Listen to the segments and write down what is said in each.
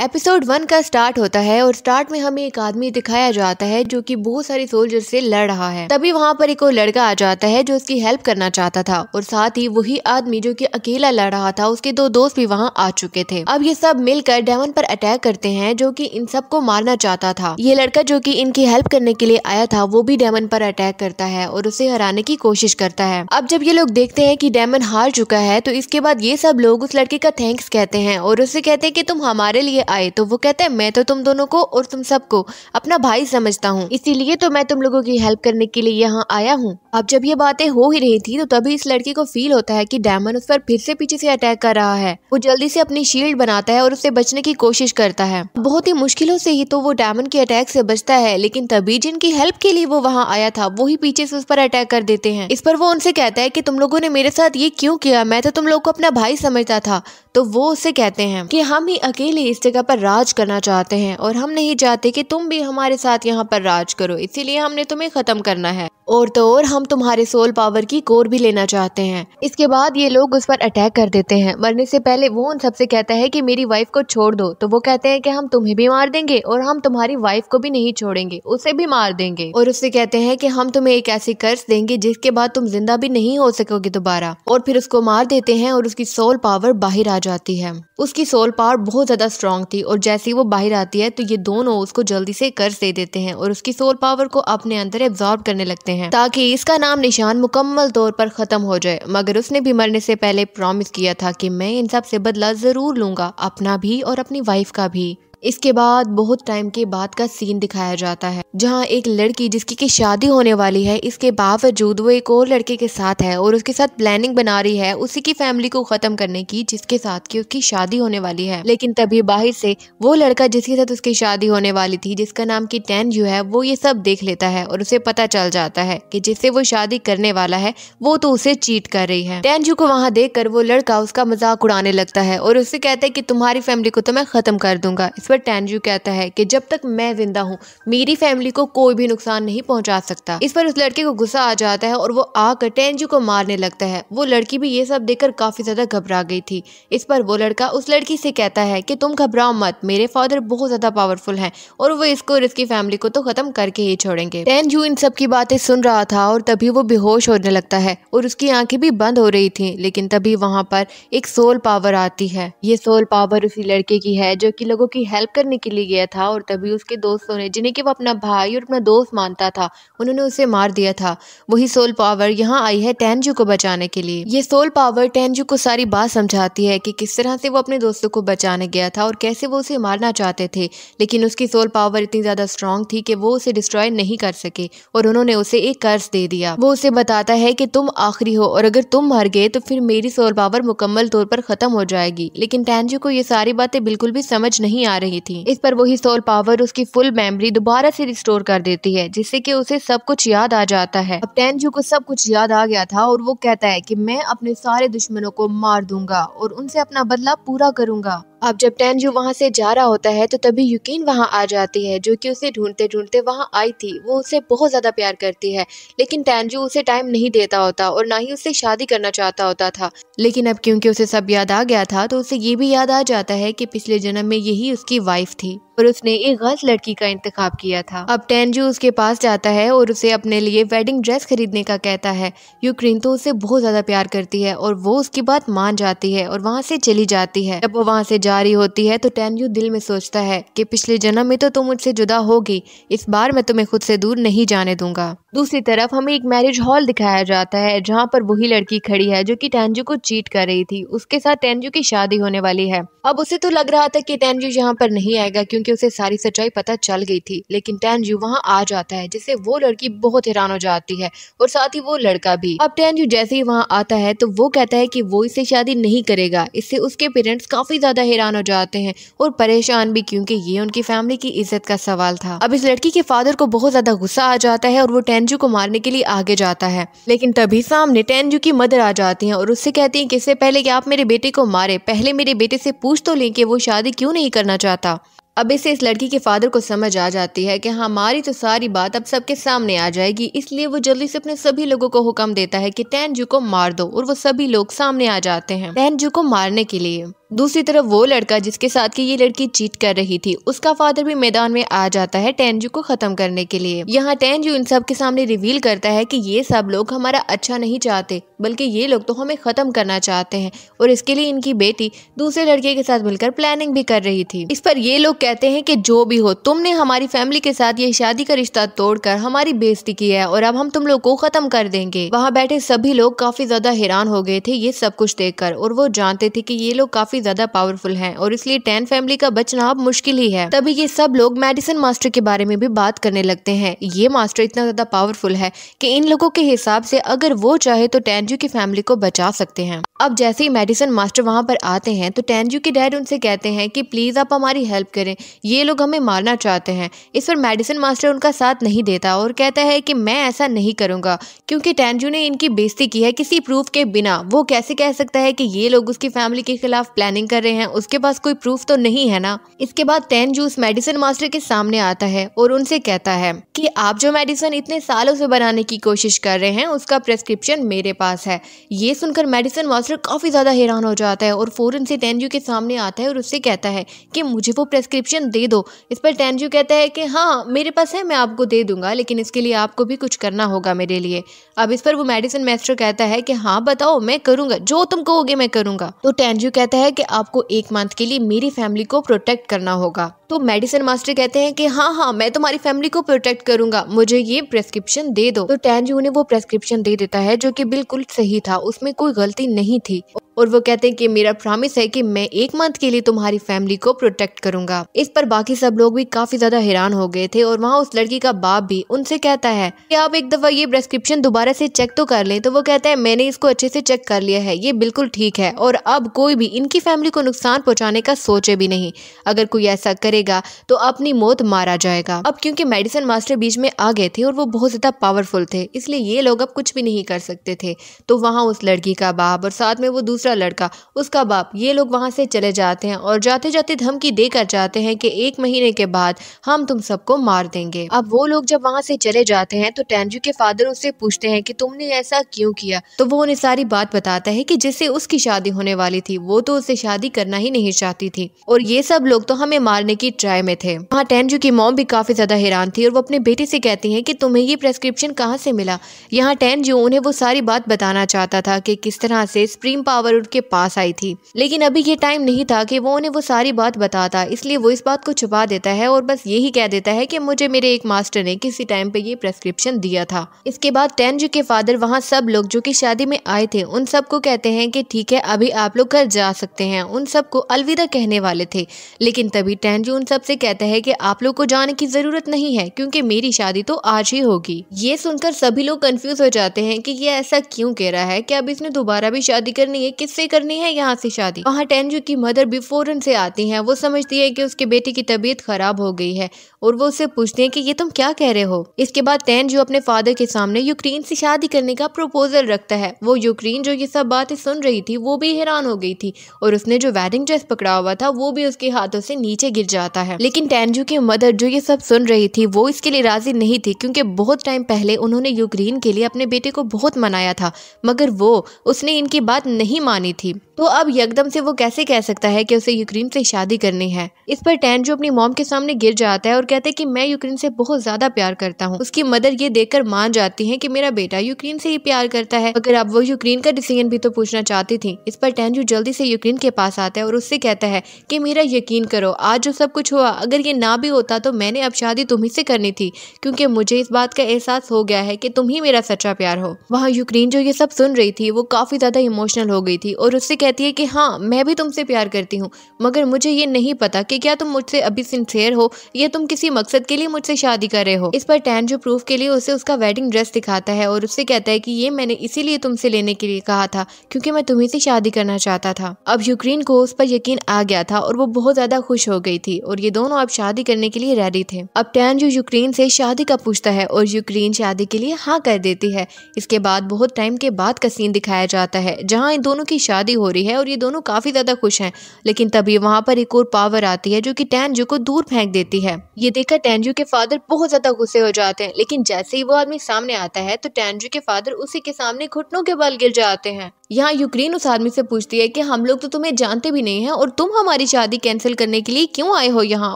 episode one का start होता है और स्टार्ट में हमें एक आदमी दिखाया जाता है जो कि बहुत सारे सोल्जर से लड़ रहा है तभी वहाँ पर एक और लड़का आ जाता है जो उसकी हेल्प करना चाहता था और साथ ही वही आदमी जो कि अकेला लड़ रहा था उसके दो दोस्त भी वहाँ आ चुके थे अब ये सब मिलकर डेवन पर अटैक करते हैं जो की इन सबको मारना चाहता था ये लड़का जो की इनकी हेल्प करने के लिए आया था वो भी डेमन पर अटैक करता है और उसे हराने की कोशिश करता है अब जब ये लोग देखते हैं की डेमन हार चुका है तो इसके बाद ये सब लोग उस लड़के का थैंक्स कहते हैं और उससे कहते हैं की तुम हमारे लिए आए तो वो कहते हैं मैं तो तुम दोनों को और तुम सबको अपना भाई समझता हूँ इसीलिए तो मैं तुम लोगों की हेल्प करने के लिए यहाँ आया हूँ अब जब ये बातें हो ही रही थी तो तभी इस लड़की को फील होता है की डायमंड उस पर फिर से पीछे से अटैक कर रहा है वो जल्दी से अपनी शील्ड बनाता है और उससे बचने की कोशिश करता है बहुत ही मुश्किलों से ही तो वो डायमंड के अटैक से बचता है लेकिन तभी जिनकी हेल्प के लिए वो वहाँ आया था वो ही पीछे से उस पर अटैक कर देते हैं इस पर वो उनसे कहता है कि तुम लोगों ने मेरे साथ ये क्यों किया मैं तो तुम लोग को अपना भाई समझता था तो वो उससे कहते हैं कि हम ही अकेले इस जगह जगह पर राज करना चाहते हैं और हम नहीं चाहते कि तुम भी हमारे साथ यहाँ पर राज करो इसीलिए हमने तुम्हें ख़त्म करना है और तो और हम तुम्हारे सोल पावर की कोर भी लेना चाहते हैं इसके बाद ये लोग उस पर अटैक कर देते हैं मरने से पहले वो उन सबसे कहता है कि मेरी वाइफ को छोड़ दो तो वो कहते हैं कि हम तुम्हें भी मार देंगे और हम तुम्हारी वाइफ को भी नहीं छोड़ेंगे उसे भी मार देंगे और उससे कहते हैं की हम तुम्हें एक ऐसी कर्ज देंगे जिसके बाद तुम जिंदा भी नहीं हो सकोगे दोबारा और फिर उसको मार देते हैं और उसकी सोल पावर बाहर आ जाती है उसकी सोल पावर बहुत ज्यादा स्ट्रांग थी और जैसे ही वो बाहर आती है तो ये दोनों उसको जल्दी से कर्ज दे देते हैं और उसकी सोल पावर को अपने अंदर एब्जॉर्ब करने लगते हैं हैं ताकि इसका नाम निशान मुकम्मल तौर पर ख़त्म हो जाए मगर उसने भी मरने से पहले प्रॉमिस किया था कि मैं इन सब से बदला ज़रूर लूंगा अपना भी और अपनी वाइफ का भी इसके बाद बहुत टाइम के बाद का सीन दिखाया जाता है जहाँ एक लड़की जिसकी की शादी होने वाली है इसके बावजूद वो एक और लड़के के साथ है और उसके साथ प्लानिंग बना रही है उसी की फैमिली को खत्म करने की जिसके साथ की उसकी शादी होने वाली है लेकिन तभी बाहर से वो लड़का जिसके साथ उसकी शादी होने वाली थी जिसका नाम की टैन यू है वो ये सब देख लेता है और उसे पता चल जाता है की जिससे वो शादी करने वाला है वो तो उसे चीट कर रही है टैन को वहाँ देख वो लड़का उसका मजाक उड़ाने लगता है और उससे कहता है की तुम्हारी फैमिली को तो मैं खत्म कर दूंगा पर टैनजू कहता है कि जब तक मैं जिंदा हूँ मेरी फैमिली को कोई भी नुकसान नहीं पहुंचा सकता इस पर उस लड़के को गुस्सा आ जाता है और वो आकर टैनजू को मारने लगता है वो लड़की भी ये सब देखकर काफी ज्यादा घबरा गई थी इस पर वो लड़का उस लड़की से कहता है कि तुम घबराओ मत मेरे फादर बहुत ज्यादा पावरफुल है और वो इसको और इसकी फैमिली को तो खत्म करके ही छोड़ेंगे टैनजू इन सब की बातें सुन रहा था और तभी वो बेहोश होने लगता है और उसकी आंखें भी बंद हो रही थी लेकिन तभी वहां पर एक सोल पावर आती है ये सोल पावर उसी लड़के की है जो कि लोगों की हेल्प हेल्प करने के लिए गया था और तभी उसके दोस्तों ने जिन्हें कि वो अपना भाई और अपना दोस्त मानता था उन्होंने उसे मार दिया था वही सोल पावर यहाँ आई है टेनजू को बचाने के लिए ये सोल पावर टेनजू को सारी बात समझाती है कि किस तरह से वो अपने दोस्तों को बचाने गया था और कैसे वो उसे मारना चाहते थे लेकिन उसकी सोल पावर इतनी ज़्यादा स्ट्रांग थी कि वो उसे डिस्ट्रॉय नहीं कर सके और उन्होंने उसे एक कर्ज दे दिया वो उसे बताता है कि तुम आखिरी हो और अगर तुम मर गए तो फिर मेरी सोल पावर मुकम्मल तौर पर ख़त्म हो जाएगी लेकिन टेनजू को ये सारी बातें बिल्कुल भी समझ नहीं आ रही रही थी इस पर वही सोल पावर उसकी फुल मेमोरी दोबारा से रिस्टोर कर देती है जिससे कि उसे सब कुछ याद आ जाता है अब टेनजू को सब कुछ याद आ गया था और वो कहता है कि मैं अपने सारे दुश्मनों को मार दूंगा और उनसे अपना बदला पूरा करूंगा अब जब टैनजू वहाँ से जा रहा होता है तो तभी यकीन वहाँ आ जाती है जो कि उसे ढूंढते ढूंढते वहाँ आई थी वो उसे बहुत ज़्यादा प्यार करती है लेकिन टैनजू उसे टाइम नहीं देता होता और ना ही उससे शादी करना चाहता होता था लेकिन अब क्योंकि उसे सब याद आ गया था तो उसे ये भी याद आ जाता है कि पिछले जन्म में यही उसकी वाइफ थी पर उसने एक गलत लड़की का इंतखाब किया था अब टेनजू उसके पास जाता है और उसे अपने लिए वेडिंग ड्रेस खरीदने का कहता है यूक्रेन तो उसे बहुत ज़्यादा प्यार करती है और वो उसकी बात मान जाती है और वहाँ से चली जाती है जब वो वहाँ से जा रही होती है तो टेनजू दिल में सोचता है कि पिछले जन्म में तो तुम मुझसे जुदा होगी इस बार मैं तुम्हें खुद से दूर नहीं जाने दूंगा दूसरी तरफ हमें एक मैरिज हॉल दिखाया जाता है जहाँ पर वही लड़की खड़ी है जो कि टेंजू को चीट कर रही थी उसके साथ टेंजू की शादी होने वाली है अब उसे तो लग रहा था कि टेंजू यहाँ पर नहीं आएगा क्योंकि क्योंकि उसे सारी सच्चाई पता चल गई थी लेकिन यू वहाँ आ जाता है जिससे वो लड़की बहुत हैरान हो जाती है और साथ ही वो लड़का भी अब यू जैसे ही वहाँ आता है तो वो कहता है की वो इसे शादी नहीं करेगा इससे उसके पेरेंट्स काफी ज्यादा हैरान हो जाते हैं और परेशान भी क्योंकि ये उनकी फैमिली की इज्जत का सवाल था अब इस लड़की के फादर को बहुत ज्यादा गुस्सा आ जाता है और वो टेंजू को मारने के लिए आगे जाता है लेकिन तभी सामने टेंजू की मदर आ जाती है और उससे कहती है कि इससे पहले कि आप मेरे बेटे को मारे पहले मेरे बेटे से पूछ तो लें कि वो शादी क्यों नहीं करना चाहता अब इसे इस लड़की के फादर को समझ आ जाती है कि हमारी हाँ, तो सारी बात अब सबके सामने आ जाएगी इसलिए वो जल्दी से अपने सभी लोगों को हुक्म देता है कि तैनजू को मार दो और वो सभी लोग सामने आ जाते हैं तैनजू को मारने के लिए दूसरी तरफ वो लड़का जिसके साथ की ये लड़की चीट कर रही थी उसका फादर भी मैदान में आ जाता है टेंजू को खत्म करने के लिए यहाँ टेंजू इन सब के सामने रिवील करता है कि ये सब लोग हमारा अच्छा नहीं चाहते बल्कि ये लोग तो हमें खत्म करना चाहते हैं और इसके लिए इनकी बेटी दूसरे लड़के के साथ मिलकर प्लानिंग भी कर रही थी इस पर ये लोग कहते हैं की जो भी हो तुमने हमारी फैमिली के साथ ये शादी का रिश्ता तोड़ हमारी बेजती की है और अब हम तुम लोग को खत्म कर देंगे वहाँ बैठे सभी लोग काफी ज्यादा हैरान हो गए थे ये सब कुछ देख और वो जानते थे की ये लोग काफी काफी ज्यादा पावरफुल है और इसलिए टेन फैमिली का बचना अब मुश्किल ही है तभी ये सब लोग मेडिसिन मास्टर के बारे में भी बात करने लगते हैं ये मास्टर इतना ज्यादा पावरफुल है कि इन लोगों के हिसाब से अगर वो चाहे तो टैनजू की फैमिली को बचा सकते हैं अब जैसे ही मेडिसिन मास्टर वहाँ पर आते हैं तो टैनजू के डैड उनसे कहते हैं कि प्लीज़ आप हमारी हेल्प करें ये लोग हमें मारना चाहते हैं इस पर मेडिसिन मास्टर उनका साथ नहीं देता और कहता है कि मैं ऐसा नहीं करूंगा क्योंकि टैनजू ने इनकी बेइज्जती की है किसी प्रूफ के बिना वो कैसे कह सकता है कि ये लोग उसकी फैमिली के खिलाफ प्लान प्लानिंग कर रहे हैं उसके पास कोई प्रूफ तो नहीं है ना इसके बाद टेन जूस मेडिसिन मास्टर के सामने आता है और उनसे कहता है कि आप जो मेडिसिन इतने सालों से बनाने की कोशिश कर रहे हैं उसका प्रेस्क्रिप्शन मेरे पास है ये सुनकर मेडिसिन मास्टर काफ़ी ज़्यादा हैरान हो जाता है और फ़ौरन से टेनजू के सामने आता है और उससे कहता है कि मुझे वो प्रेस्क्रिप्शन दे दो इस पर टेनजू कहता है कि हाँ मेरे पास है मैं आपको दे दूंगा लेकिन इसके लिए आपको भी कुछ करना होगा मेरे लिए अब इस पर वो मेडिसिन मास्टर कहता है कि हाँ बताओ मैं करूंगा जो तुम कहोगे मैं करूंगा तो टेनजू कहता है कि आपको एक मंथ के लिए मेरी फैमिली को प्रोटेक्ट करना होगा तो मेडिसिन मास्टर कहते हैं कि हाँ हाँ मैं तुम्हारी फैमिली को प्रोटेक्ट करूंगा मुझे ये प्रेस्क्रिप्शन दे दो तो जी उन्हें वो प्रेस्क्रिप्शन दे देता है जो कि बिल्कुल सही था उसमें कोई गलती नहीं थी और वो कहते हैं कि मेरा प्रॉमिस है कि मैं एक मंथ के लिए तुम्हारी फैमिली को प्रोटेक्ट करूंगा इस पर बाकी सब लोग भी काफी ज्यादा हैरान हो गए थे और वहाँ उस लड़की का बाप भी उनसे कहता है कि आप एक दफा ये प्रेस्क्रिप्शन दोबारा से चेक तो कर लें तो वो कहते हैं मैंने इसको अच्छे से चेक कर लिया है ये बिल्कुल ठीक है और अब कोई भी इनकी फैमिली को नुकसान पहुँचाने का सोचे भी नहीं अगर कोई ऐसा करेगा तो अपनी मौत मारा जाएगा अब क्योंकि मेडिसन मास्टर बीच में आ गए थे और वो बहुत ज्यादा पावरफुल थे इसलिए ये लोग अब कुछ भी नहीं कर सकते थे तो वहाँ उस लड़की का बाप और साथ में वो दूसरा दूसरा लड़का उसका बाप ये लोग वहाँ से चले जाते हैं और जाते जाते धमकी देकर जाते हैं कि एक महीने के बाद हम तुम सबको मार देंगे अब वो लोग जब वहाँ से चले जाते हैं तो टैनजू के फादर उससे पूछते हैं कि तुमने ऐसा क्यों किया तो वो उन्हें सारी बात बताता है कि जिससे उसकी शादी होने वाली थी वो तो उसे शादी करना ही नहीं चाहती थी और ये सब लोग तो हमें मारने की ट्राई में थे वहाँ टैनजू की मॉम भी काफी ज्यादा हैरान थी और वो अपने बेटे से कहती है की तुम्हें ये प्रेस्क्रिप्शन कहाँ से मिला यहाँ टैनजू उन्हें वो सारी बात बताना चाहता था की किस तरह से स्प्रीम पावर गरुड़ के पास आई थी लेकिन अभी ये टाइम नहीं था कि वो उन्हें वो सारी बात बताता इसलिए वो इस बात को छुपा देता है और बस यही कह देता है कि मुझे मेरे एक मास्टर ने किसी टाइम पे ये प्रेस्क्रिप्शन दिया था इसके बाद टेंज के फादर वहाँ सब लोग जो की शादी में आए थे उन सबको कहते हैं की ठीक है अभी आप लोग घर जा सकते हैं उन सबको अलविदा कहने वाले थे लेकिन तभी टेनजू उन सबसे कहता है की आप लोग को जाने की जरूरत नहीं है क्योंकि मेरी शादी तो आज ही होगी ये सुनकर सभी लोग कंफ्यूज हो जाते हैं कि ये ऐसा क्यों कह रहा है कि अब इसने दोबारा भी शादी करनी है कि किससे करनी है यहाँ से शादी वहाँ टेंजू की मदर भी फौरन से आती हैं वो समझती है कि उसके बेटे की तबीयत खराब हो गई है और वो उसे पूछती है कि ये तुम क्या कह रहे हो इसके बाद टेंजू अपने फादर के सामने यूक्रेन से शादी करने का प्रपोजल रखता है वो यूक्रेन जो ये सब बातें सुन रही थी वो भी हैरान हो गई थी और उसने जो वेडिंग ड्रेस पकड़ा हुआ था वो भी उसके हाथों से नीचे गिर जाता है लेकिन टेंजू की मदर जो ये सब सुन रही थी वो इसके लिए राजी नहीं थी क्योंकि बहुत टाइम पहले उन्होंने यूक्रेन के लिए अपने बेटे को बहुत मनाया था मगर वो उसने इनकी बात नहीं मानी थी तो अब यकदम से वो कैसे कह सकता है कि उसे यूक्रेन से शादी करनी है इस पर टैन जो अपनी मॉम के सामने गिर जाता है और कहते हैं कि मैं यूक्रेन से बहुत ज्यादा प्यार करता हूँ उसकी मदर ये देखकर मान जाती है कि मेरा बेटा यूक्रेन से ही प्यार करता है अगर अब वो यूक्रेन का डिसीजन भी तो पूछना चाहती थी इस पर टैन जो जल्दी से यूक्रेन के पास आता है और उससे कहता है की मेरा यकीन करो आज जो सब कुछ हुआ अगर ये ना भी होता तो मैंने अब शादी तुम्ही से करनी थी क्यूँकी मुझे इस बात का एहसास हो गया है की तुम ही मेरा सच्चा प्यार हो वहाँ यूक्रेन जो ये सब सुन रही थी वो काफी ज्यादा इमोशनल हो गई रही थी और उससे कहती है कि हाँ मैं भी तुमसे प्यार करती हूँ मगर मुझे ये नहीं पता कि क्या तुम मुझसे अभी सिंसेयर हो या तुम किसी मकसद के लिए मुझसे शादी कर रहे हो इस पर टैन जो प्रूफ के लिए उसे उसका वेडिंग ड्रेस दिखाता है और उससे कहता है कि ये मैंने इसीलिए तुमसे लेने के लिए कहा था क्योंकि मैं तुम्हें से शादी करना चाहता था अब यूक्रेन को उस पर यकीन आ गया था और वो बहुत ज्यादा खुश हो गई थी और ये दोनों अब शादी करने के लिए रेडी थे अब टैन जो यूक्रेन से शादी का पूछता है और यूक्रेन शादी के लिए हाँ कर देती है इसके बाद बहुत टाइम के बाद का सीन दिखाया जाता है जहाँ इन दोनों की शादी हो रही है और ये दोनों काफ़ी ज़्यादा खुश हैं लेकिन तभी वहाँ पर एक और पावर आती है जो कि टैनजू को दूर फेंक देती है ये देखकर टैनजू के फादर बहुत ज़्यादा गुस्से हो जाते हैं लेकिन जैसे ही वो आदमी सामने आता है तो टैनजू के फादर उसी के सामने घुटनों के बल गिर जाते हैं यहाँ यूक्रेन उस आदमी से पूछती है कि हम लोग तो तुम्हें जानते भी नहीं हैं और तुम हमारी शादी कैंसिल करने के लिए क्यों आए हो यहाँ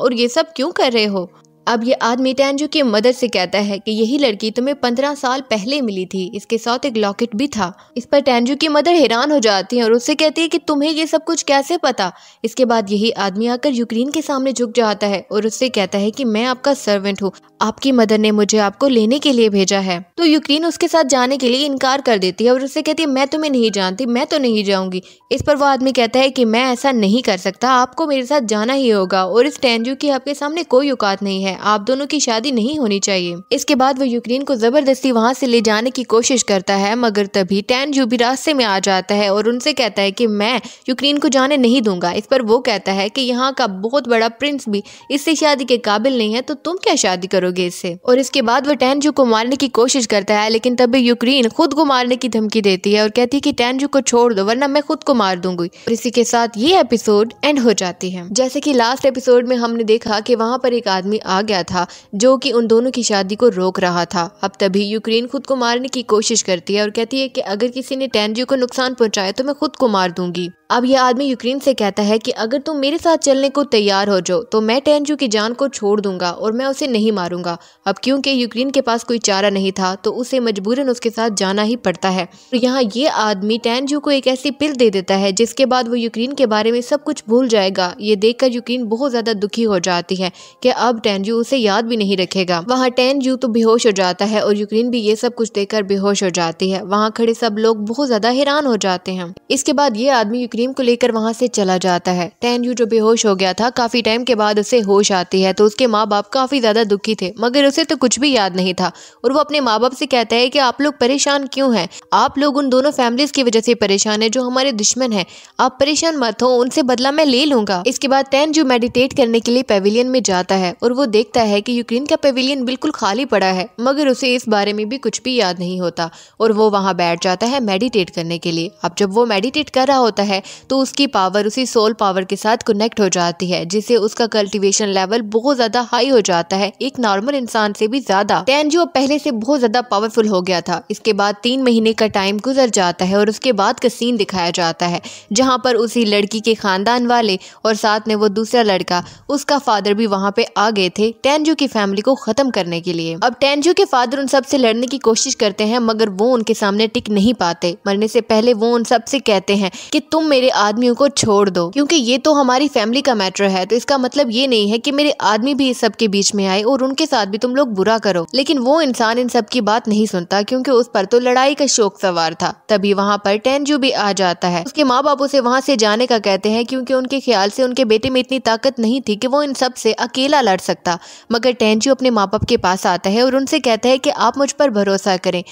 और ये सब क्यों कर रहे हो अब ये आदमी टैंजू की मदद से कहता है कि यही लड़की तुम्हें पंद्रह साल पहले मिली थी इसके साथ एक लॉकेट भी था इस पर टैंजू की मदर हैरान हो जाती है और उससे कहती है कि तुम्हें ये सब कुछ कैसे पता इसके बाद यही आदमी आकर यूक्रेन के सामने झुक जाता है और उससे कहता है कि मैं आपका सर्वेंट हूँ आपकी मदर ने मुझे आपको लेने के लिए भेजा है तो यूक्रेन उसके साथ जाने के लिए इनकार कर देती है और उससे कहती है मैं तुम्हें नहीं जानती मैं तो नहीं जाऊंगी इस पर वो आदमी कहता है की मैं ऐसा नहीं कर सकता आपको मेरे साथ जाना ही होगा और इस टैंजू की आपके सामने कोई औकात नहीं है है आप दोनों की शादी नहीं होनी चाहिए इसके बाद वो यूक्रेन को जबरदस्ती वहाँ से ले जाने की कोशिश करता है मगर तभी टैन यूबी रास्ते में आ जाता है और उनसे कहता है कि मैं यूक्रेन को जाने नहीं दूंगा इस पर वो कहता है कि यहाँ का बहुत बड़ा प्रिंस भी इससे शादी के काबिल नहीं है तो तुम क्या शादी करोगे इससे और इसके बाद वो टैनजू को मारने की कोशिश करता है लेकिन तभी यूक्रेन खुद को मारने की धमकी देती है और कहती है कि टैनजू को छोड़ दो वरना मैं खुद को मार दूंगी और इसी के साथ ये एपिसोड एंड हो जाती है जैसे की लास्ट एपिसोड में हमने देखा की वहाँ पर एक आदमी आ गया था जो कि उन दोनों की शादी को रोक रहा था अब तभी यूक्रेन खुद को मारने की कोशिश करती है और कहती है कि अगर किसी ने टैनजू को नुकसान पहुंचाया तो मैं खुद को मार दूंगी अब यह आदमी यूक्रेन से कहता है कि अगर तुम मेरे साथ चलने को तैयार हो जाओ तो मैं टेंजू की जान को छोड़ दूंगा और मैं उसे नहीं मारूंगा अब क्योंकि यूक्रेन के पास कोई चारा नहीं था तो उसे मजबूरन उसके साथ जाना ही पड़ता है तो यहाँ ये आदमी टेंजू को एक ऐसी पिल दे देता है जिसके बाद वो यूक्रेन के बारे में सब कुछ भूल जाएगा ये देखकर यूक्रेन बहुत ज़्यादा दुखी हो जाती है की अब टेंजू उसे याद भी नहीं रखेगा वहाँ टेंजू तो बेहोश हो जाता है और यूक्रेन भी ये सब कुछ देखकर बेहोश हो जाती है वहाँ खड़े सब लोग बहुत ज़्यादा हैरान हो जाते हैं इसके बाद ये आदमी यूक्रेन सलीम को लेकर वहाँ से चला जाता है तैनयू जो बेहोश हो गया था काफ़ी टाइम के बाद उसे होश आती है तो उसके माँ बाप काफ़ी ज़्यादा दुखी थे मगर उसे तो कुछ भी याद नहीं था और वो अपने माँ बाप से कहता है की आप लोग परेशान क्यूँ है आप लोग उन दोनों फैमिलीज की वजह से परेशान है जो हमारे दुश्मन है आप परेशान मत हो उनसे बदला मैं ले लूंगा इसके बाद तैन जो मेडिटेट करने के लिए पेविलियन में जाता है और वो देखता है की यूक्रेन का पेविलियन बिल्कुल खाली पड़ा है मगर उसे इस बारे में भी कुछ भी याद नहीं होता और वो वहाँ बैठ जाता है मेडिटेट करने के लिए अब जब वो मेडिटेट कर रहा होता है तो उसकी पावर उसी सोल पावर के साथ कनेक्ट हो जाती है जिससे उसका कल्टिवेशन लेवल बहुत ज़्यादा हाई हो जाता है एक नॉर्मल इंसान से भी ज़्यादा टेनजियो पहले से बहुत ज़्यादा पावरफुल हो गया था इसके बाद तीन महीने का टाइम गुजर जाता है और उसके बाद का सीन दिखाया जाता है जहाँ पर उसी लड़की के खानदान वाले और साथ में वो दूसरा लड़का उसका फादर भी वहाँ पे आ गए थे टेनजू की फैमिली को खत्म करने के लिए अब टेनजू के फादर उन सबसे लड़ने की कोशिश करते हैं मगर वो उनके सामने टिक नहीं पाते मरने से पहले वो उन सबसे कहते हैं कि तुम मेरे मेरे आदमियों को छोड़ दो क्योंकि ये तो हमारी फैमिली का मैटर है तो इसका मतलब ये नहीं है कि मेरे आदमी भी इस सब के बीच में आए और उनके साथ भी तुम लोग बुरा करो लेकिन वो इंसान इन सब की बात नहीं सुनता क्योंकि उस पर तो लड़ाई का शोक सवार था तभी वहाँ पर टेंजू भी आ जाता है उसके माँ बाप उसे वहाँ से जाने का कहते हैं क्योंकि उनके ख्याल से उनके बेटे में इतनी ताकत नहीं थी कि वो इन सब से अकेला लड़ सकता मगर टेंजू अपने माँ बाप के पास आता है और उनसे कहता है कि आप मुझ पर भरोसा करें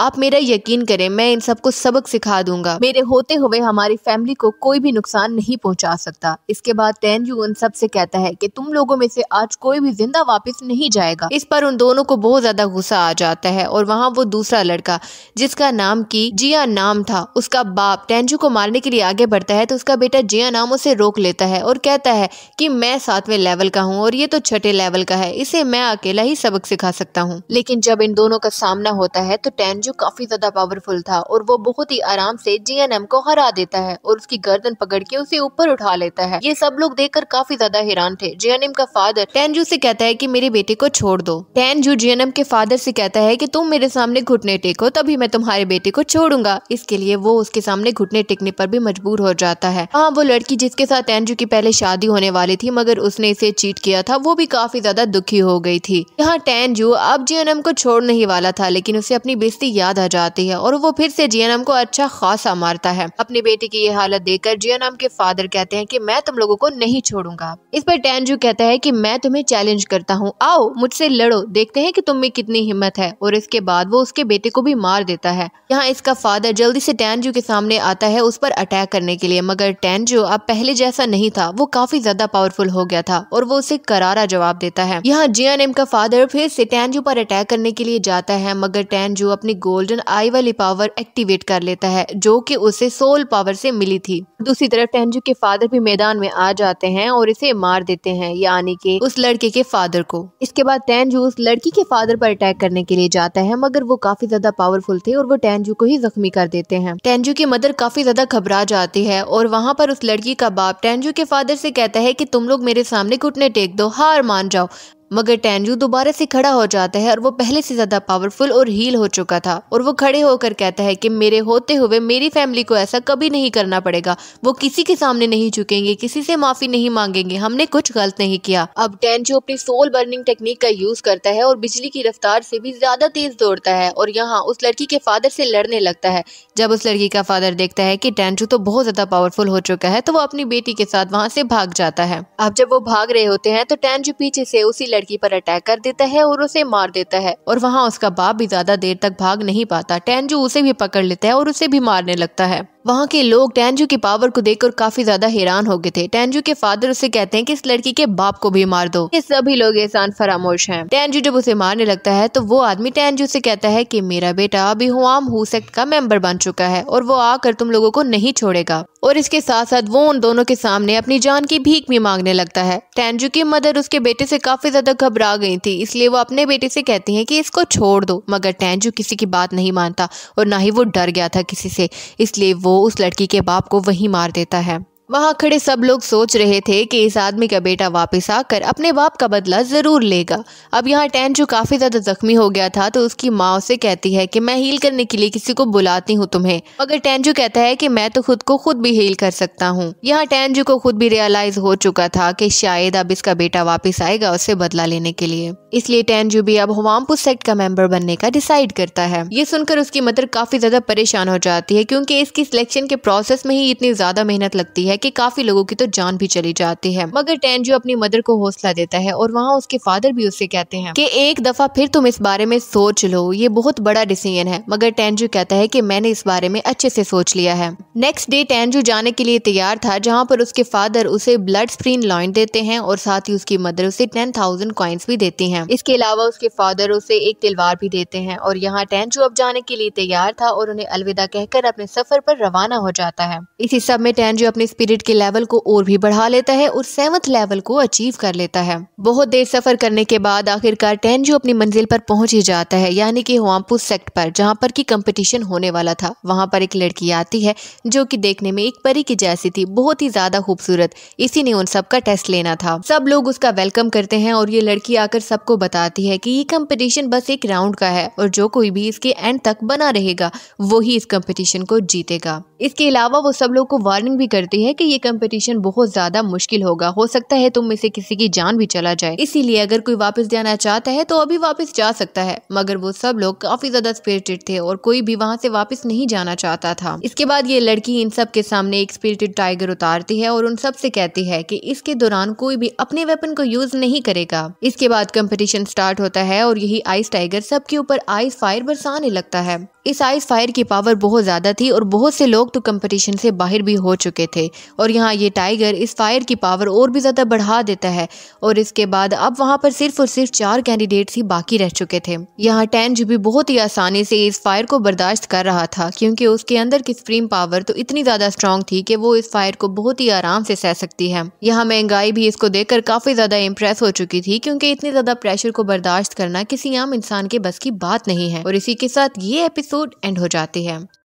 आप मेरा यकीन करें मैं इन सबको सबक सिखा दूंगा मेरे होते हुए हमारी फैमिली को कोई भी नुकसान नहीं पहुंचा सकता इसके बाद टैन यू उन सबसे कहता है कि तुम लोगों में से आज कोई भी जिंदा वापस नहीं जाएगा इस पर उन दोनों को बहुत ज्यादा गुस्सा आ जाता है और वहाँ वो दूसरा लड़का जिसका नाम की जिया नाम था उसका बाप टेंजू को मारने के लिए आगे बढ़ता है तो उसका बेटा जिया नाम उसे रोक लेता है और कहता है कि मैं सातवें लेवल का हूँ और ये तो छठे लेवल का है इसे मैं अकेला ही सबक सिखा सकता हूँ लेकिन जब इन दोनों का सामना होता है तो टेंजू जो काफ़ी ज़्यादा पावरफुल था और वो बहुत ही आराम से जीएनएम को हरा देता है और उसकी गर्दन पकड़ के उसे ऊपर उठा लेता है ये सब लोग देखकर काफी ज्यादा हैरान थे जीएनएम का फादर टैनजू से कहता है की मेरे बेटे को छोड़ दो टैनजू जीएनएम के फादर से कहता है की तुम मेरे सामने घुटने टेको तभी मैं तुम्हारे बेटे को छोड़ूंगा इसके लिए वो उसके सामने घुटने टेकने पर भी मजबूर हो जाता है हाँ वो लड़की जिसके साथ टैनजू की पहले शादी होने वाली थी मगर उसने इसे चीट किया था वो भी काफी ज्यादा दुखी हो गई थी यहाँ टैनजू अब जीएनएम को छोड़ नहीं वाला था लेकिन उसे अपनी बेस्ती याद आ जाती है और वो फिर से जियानाम को अच्छा खासा मारता है अपनी बेटी की ये हालत देखकर जियानाम के फादर कहते हैं कि मैं तुम लोगों को नहीं छोड़ूंगा इस पर टैनजू कहता है कि मैं तुम्हें चैलेंज करता हूँ आओ मुझसे लड़ो देखते हैं कि तुम में कितनी हिम्मत है और इसके बाद वो उसके बेटे को भी मार देता है यहाँ इसका फादर जल्दी से टैनजू के सामने आता है उस पर अटैक करने के लिए मगर टैनजू अब पहले जैसा नहीं था वो काफी ज्यादा पावरफुल हो गया था और वो उसे करारा जवाब देता है यहाँ जियानेम का फादर फिर से टैनजू पर अटैक करने के लिए जाता है मगर टैनजू अपनी गोल्डन आई वाली पावर एक्टिवेट कर लेता है जो कि उसे सोल पावर से मिली थी दूसरी तरफ टेंजू के फादर भी मैदान में आ जाते हैं और इसे मार देते हैं यानी कि उस लड़के के फादर को इसके बाद टेंजू उस लड़की के फादर पर अटैक करने के लिए जाता है मगर वो काफी ज्यादा पावरफुल थे और वो टेंजू को ही जख्मी कर देते हैं टेंजू की मदर काफी ज्यादा घबरा जाती है और वहाँ पर उस लड़की का बाप टेंजू के फादर से कहता है की तुम लोग मेरे सामने घुटने टेक दो हार मान जाओ मगर टैनजू दोबारा से खड़ा हो जाता है और वो पहले से ज्यादा पावरफुल और हील हो चुका था और वो खड़े होकर कहता है कि मेरे होते हुए मेरी फैमिली को ऐसा कभी नहीं करना पड़ेगा वो किसी के सामने नहीं झुकेंगे किसी से माफी नहीं मांगेंगे हमने कुछ गलत नहीं किया अब टैनजू अपनी सोल बर्निंग टेक्निक का यूज करता है और बिजली की रफ्तार से भी ज्यादा तेज दौड़ता है और यहाँ उस लड़की के फादर से लड़ने लगता है जब उस लड़की का फादर देखता है कि टेंचू तो बहुत ज्यादा पावरफुल हो चुका है तो वो अपनी बेटी के साथ वहाँ से भाग जाता है अब जब वो भाग रहे होते हैं तो टेंचू पीछे से उसी लड़की पर अटैक कर देता है और उसे मार देता है और वहाँ उसका बाप भी ज्यादा देर तक भाग नहीं पाता टेंजू उसे भी पकड़ लेता है और उसे भी मारने लगता है वहाँ के लोग टैंजू की पावर को देखकर काफी ज्यादा हैरान हो गए थे टैंजू के फादर उसे कहते हैं कि इस लड़की के बाप को भी मार दो ये सभी लोग एहसान फरामोश हैं टैंजू जब उसे मारने लगता है तो वो आदमी टैंजू से कहता है कि मेरा बेटा अभी हुआम हु सेक्ट का मेंबर बन चुका है और वो आकर तुम लोगो को नहीं छोड़ेगा और इसके साथ साथ वो उन दोनों के सामने अपनी जान की भीख भी मांगने लगता है टैंजू की मदर उसके बेटे से काफी ज्यादा घबरा गई थी इसलिए वो अपने बेटे से कहती है कि इसको छोड़ दो मगर टैंजू किसी की बात नहीं मानता और ना ही वो डर गया था किसी से इसलिए वो वो उस लड़की के बाप को वहीं मार देता है वहाँ खड़े सब लोग सोच रहे थे कि इस आदमी का बेटा वापस आकर अपने बाप का बदला ज़रूर लेगा अब यहाँ टेंचू काफ़ी ज़्यादा जख्मी हो गया था तो उसकी माँ उसे कहती है कि मैं हील करने के लिए किसी को बुलाती हूँ तुम्हें मगर टेंजू कहता है कि मैं तो खुद को खुद भी हील कर सकता हूँ यहाँ टेंजू को खुद भी रियलाइज हो चुका था की शायद अब इसका बेटा वापिस आएगा उससे बदला लेने के लिए इसलिए टेंजू भी अब हवामपुर सेक्ट का मेंबर बनने का डिसाइड करता है ये सुनकर उसकी मदर काफ़ी ज़्यादा परेशान हो जाती है क्यूँकी इसकी सिलेक्शन के प्रोसेस में ही इतनी ज़्यादा मेहनत लगती है कि काफी लोगों की तो जान भी चली जाती है मगर टेंजू अपनी मदर को हौसला देता है और वहाँ उसके फादर भी उससे कहते हैं कि एक दफा फिर तुम इस बारे में सोच लो ये बहुत बड़ा डिसीजन है मगर टैनजू कहता है कि मैंने इस बारे में अच्छे से सोच लिया है नेक्स्ट डे टैनजू जाने के लिए तैयार था जहाँ पर उसके फादर उसे ब्लड स्प्रीन लॉइन देते हैं और साथ ही उसकी मदर उसे टेन थाउजेंड कॉइन्स भी देती है इसके अलावा उसके फादर उसे एक तिलवार भी देते हैं और यहाँ टैनजू अब जाने के लिए तैयार था और उन्हें अलविदा कहकर अपने सफर पर रवाना हो जाता है इसी सब में टैनजू अपने स्पिरिट स्पिरिट के लेवल को और भी बढ़ा लेता है और सेवंथ लेवल को अचीव कर लेता है बहुत देर सफर करने के बाद आखिरकार टेंजू अपनी मंजिल पर पहुंच ही जाता है यानी कि होम्पू सेक्ट पर जहाँ पर की कंपटीशन होने वाला था वहाँ पर एक लड़की आती है जो कि देखने में एक परी की जैसी थी बहुत ही ज्यादा खूबसूरत इसी ने उन सबका टेस्ट लेना था सब लोग उसका वेलकम करते हैं और ये लड़की आकर सबको बताती है की ये कम्पिटिशन बस एक राउंड का है और जो कोई भी इसके एंड तक बना रहेगा वो ही इस कंपटीशन को जीतेगा इसके अलावा वो सब लोग को वार्निंग भी करती है है कि ये कंपटीशन बहुत ज़्यादा मुश्किल होगा हो सकता है तुम में से किसी की जान भी चला जाए इसीलिए अगर कोई वापस जाना चाहता है तो अभी वापस जा सकता है मगर वो सब लोग काफ़ी ज़्यादा स्पिरिटेड थे और कोई भी वहाँ से वापस नहीं जाना चाहता था इसके बाद ये लड़की इन सब के सामने एक स्पिरिटेड टाइगर उतारती है और उन सब से कहती है कि इसके दौरान कोई भी अपने वेपन को यूज नहीं करेगा इसके बाद कंपटीशन स्टार्ट होता है और यही आइस टाइगर सबके ऊपर आइस फायर बरसाने लगता है इस आइस फायर की पावर बहुत ज्यादा थी और बहुत से लोग तो कंपटीशन से बाहर भी हो चुके थे और यहाँ ये टाइगर इस फायर की पावर और भी ज़्यादा बढ़ा देता है और इसके बाद अब वहाँ पर सिर्फ और सिर्फ चार कैंडिडेट्स ही बाकी रह चुके थे यहाँ टेंज भी बहुत ही आसानी से इस फायर को बर्दाश्त कर रहा था क्योंकि उसके अंदर की स्प्रीम पावर तो इतनी ज़्यादा स्ट्रांग थी कि वो इस फायर को बहुत ही आराम से सह सकती है यहाँ महंगाई भी इसको देखकर काफ़ी ज़्यादा इम्प्रेस हो चुकी थी क्योंकि इतने ज़्यादा प्रेशर को बर्दाश्त करना किसी आम इंसान के बस की बात नहीं है और इसी के साथ ये एपिसोड एंड हो जाती है